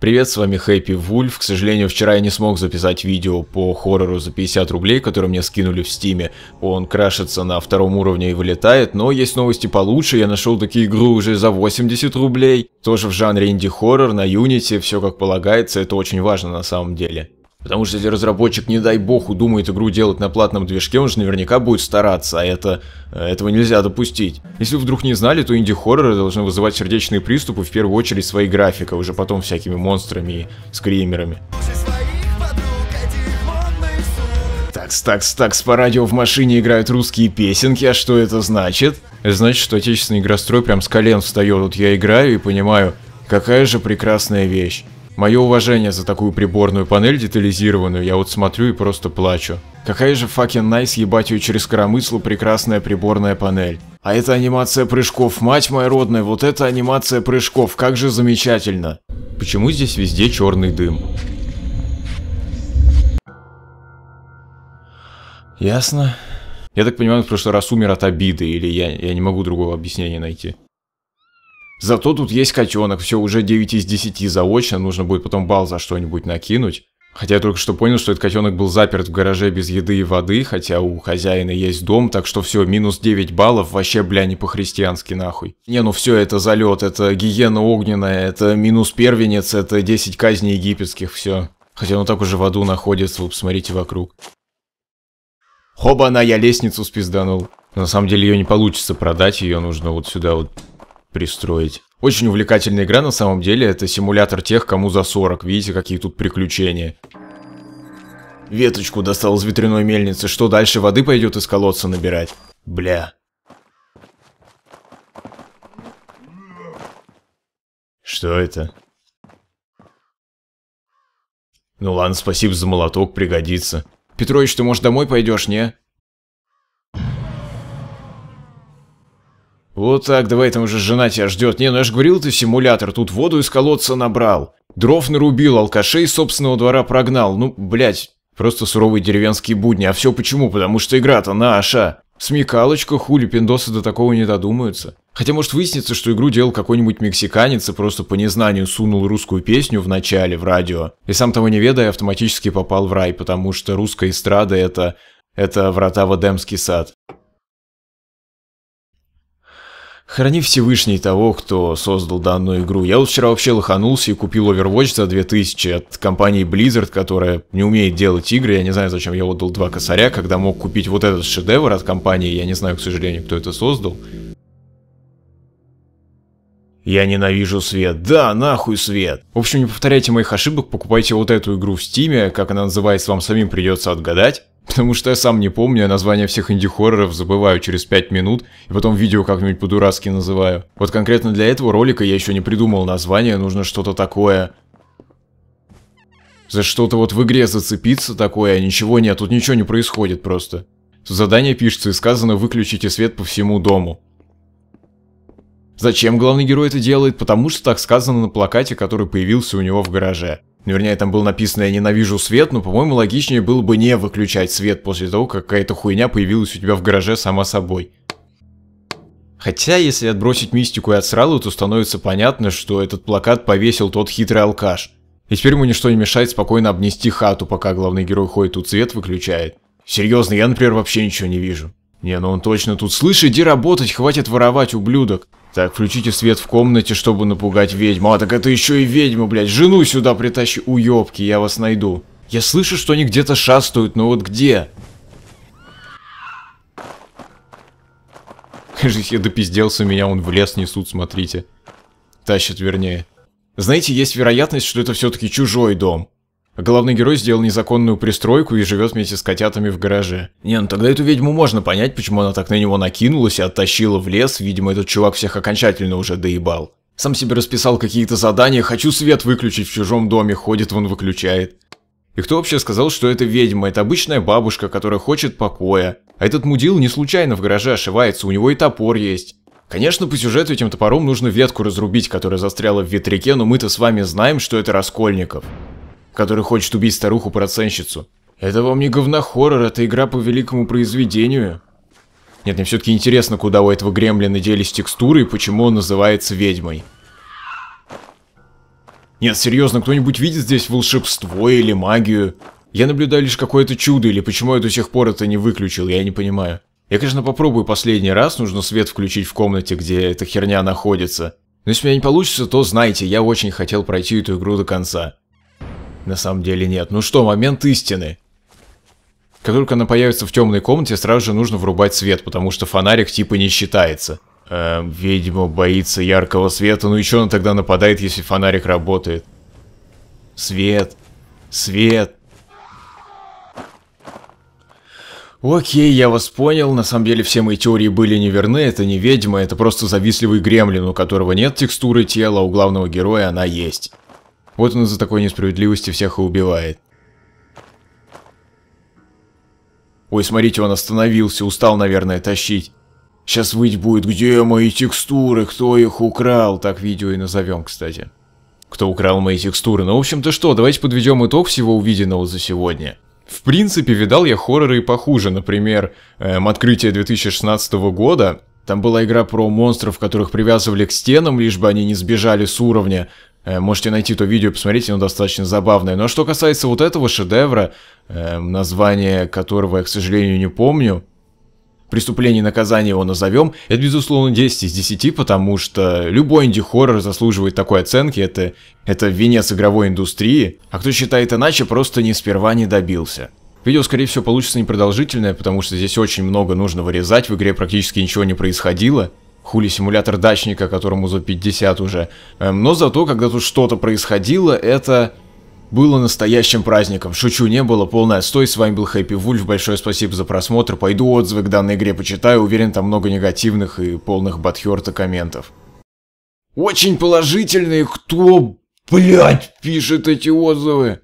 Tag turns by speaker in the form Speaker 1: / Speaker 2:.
Speaker 1: Привет, с вами Хэппи Вульф. К сожалению, вчера я не смог записать видео по хоррору за 50 рублей, который мне скинули в стиме. Он крашится на втором уровне и вылетает, но есть новости получше. Я нашел такие игры уже за 80 рублей. Тоже в жанре инди-хоррор, на Unity, все как полагается, это очень важно на самом деле. Потому что если разработчик, не дай бог, удумает игру делать на платном движке, он же наверняка будет стараться, а это, э, этого нельзя допустить. Если вы вдруг не знали, то инди-хорроры должны вызывать сердечные приступы в первую очередь своей графикой, уже потом всякими монстрами и скримерами. Такс, такс, такс, по радио в машине играют русские песенки, а что это значит? Это значит, что отечественный игрострой прям с колен встает, вот я играю и понимаю, какая же прекрасная вещь. Мое уважение за такую приборную панель детализированную, я вот смотрю и просто плачу. Какая же fucking найс nice, ебать ее через коромысло прекрасная приборная панель. А это анимация прыжков, мать моя родная, вот это анимация прыжков, как же замечательно. Почему здесь везде черный дым? Ясно. Я так понимаю, в прошлый раз умер от обиды, или я, я не могу другого объяснения найти. Зато тут есть котенок, все, уже 9 из 10 заочно, нужно будет потом бал за что-нибудь накинуть. Хотя я только что понял, что этот котенок был заперт в гараже без еды и воды, хотя у хозяина есть дом, так что все, минус 9 баллов, вообще, бля, не по-христиански нахуй. Не, ну все, это залет, это гиена огненная, это минус первенец, это 10 казней египетских, все. Хотя он так уже в аду находится, вы посмотрите вокруг. Хоба, она я лестницу спизданул. на самом деле ее не получится продать, ее нужно вот сюда вот пристроить. Очень увлекательная игра на самом деле, это симулятор тех, кому за 40, видите, какие тут приключения. Веточку достал из ветряной мельницы, что дальше воды пойдет из колодца набирать? Бля. Что это? Ну ладно, спасибо за молоток, пригодится. Петрович, ты, может, домой пойдешь, не? «Вот так, давай, там уже жена тебя ждет. Не, ну я же говорил, ты симулятор, тут воду из колодца набрал. Дров нарубил, алкашей собственного двора прогнал. Ну, блять, просто суровые деревенские будни. А все почему? Потому что игра-то наша. Смекалочка, хули, пиндосы до такого не додумаются. Хотя может выяснится, что игру делал какой-нибудь мексиканец и просто по незнанию сунул русскую песню в начале в радио. И сам того не ведая, автоматически попал в рай, потому что русская эстрада это... это врата в Эдемский сад. Храни Всевышний того, кто создал данную игру. Я вот вчера вообще лоханулся и купил Overwatch за 2000 от компании Blizzard, которая не умеет делать игры. Я не знаю, зачем я отдал два косаря, когда мог купить вот этот шедевр от компании. Я не знаю, к сожалению, кто это создал. Я ненавижу свет. Да, нахуй свет. В общем, не повторяйте моих ошибок, покупайте вот эту игру в стиме, как она называется, вам самим придется отгадать. Потому что я сам не помню, я название всех инди-хорроров забываю через 5 минут, и потом видео как-нибудь по-дурацки называю. Вот конкретно для этого ролика я еще не придумал название, нужно что-то такое. За что-то вот в игре зацепиться такое, а ничего нет, тут ничего не происходит просто. Задание пишется и сказано «выключите свет по всему дому». Зачем главный герой это делает? Потому что так сказано на плакате, который появился у него в гараже. Ну, вернее, там было написано «Я ненавижу свет», но, по-моему, логичнее было бы не выключать свет после того, как какая-то хуйня появилась у тебя в гараже сама собой. Хотя, если отбросить мистику и отсралу, то становится понятно, что этот плакат повесил тот хитрый алкаш. И теперь ему ничто не мешает спокойно обнести хату, пока главный герой ходит тут свет выключает. Серьезно, я, например, вообще ничего не вижу. Не, ну он точно тут. слышит. иди работать, хватит воровать, ублюдок. Так, включите свет в комнате, чтобы напугать ведьму. А, так это еще и ведьма, блядь. Жену сюда притащи. Уебки, я вас найду. Я слышу, что они где-то шастают, но вот где? Кажись, я допизделся, меня он в лес несут, смотрите. Тащат, вернее. Знаете, есть вероятность, что это все-таки чужой дом. Главный герой сделал незаконную пристройку и живет вместе с котятами в гараже. Не, ну тогда эту ведьму можно понять, почему она так на него накинулась и оттащила в лес, видимо этот чувак всех окончательно уже доебал. Сам себе расписал какие-то задания, хочу свет выключить в чужом доме, ходит он выключает. И кто вообще сказал, что это ведьма, это обычная бабушка, которая хочет покоя. А этот мудил не случайно в гараже ошивается, у него и топор есть. Конечно, по сюжету этим топором нужно ветку разрубить, которая застряла в ветряке, но мы-то с вами знаем, что это Раскольников который хочет убить старуху-проценщицу. Это вам не говнохоррор, это игра по великому произведению. Нет, мне все-таки интересно, куда у этого гремлина делись текстуры и почему он называется ведьмой. Нет, серьезно, кто-нибудь видит здесь волшебство или магию? Я наблюдаю лишь какое-то чудо, или почему я до сих пор это не выключил, я не понимаю. Я, конечно, попробую последний раз, нужно свет включить в комнате, где эта херня находится. Но если у меня не получится, то знайте, я очень хотел пройти эту игру до конца на самом деле нет. Ну что, момент истины. Как только она появится в темной комнате, сразу же нужно врубать свет, потому что фонарик типа не считается. Эм, ведьма боится яркого света, ну и что она тогда нападает, если фонарик работает? Свет. Свет. Окей, я вас понял, на самом деле все мои теории были неверны, это не ведьма, это просто завистливый гремлин, у которого нет текстуры тела, у главного героя она есть. Вот он из-за такой несправедливости всех и убивает. Ой, смотрите, он остановился, устал, наверное, тащить. Сейчас выть будет, где мои текстуры, кто их украл, так видео и назовем, кстати. Кто украл мои текстуры? Ну, в общем-то что, давайте подведем итог всего увиденного за сегодня. В принципе, видал я хорроры и похуже, например, эм, открытие 2016 года, там была игра про монстров, которых привязывали к стенам, лишь бы они не сбежали с уровня. Э, можете найти то видео, посмотреть, оно достаточно забавное. Но ну, а что касается вот этого шедевра, эм, название которого я, к сожалению, не помню, преступление и наказание его назовем, это, безусловно, 10 из 10, потому что любой инди-хоррор заслуживает такой оценки, это, это венец игровой индустрии, а кто считает иначе, просто не сперва не добился. Видео, скорее всего, получится непродолжительное, потому что здесь очень много нужно вырезать, в игре практически ничего не происходило, хули симулятор дачника, которому за 50 уже. Эм, но зато, когда тут что-то происходило, это было настоящим праздником. Шучу, не было, полный отстой. С вами был Хэппи Вульф, большое спасибо за просмотр. Пойду отзывы к данной игре почитаю, уверен, там много негативных и полных батхерта комментов. Очень положительные, кто, блядь, пишет эти отзывы?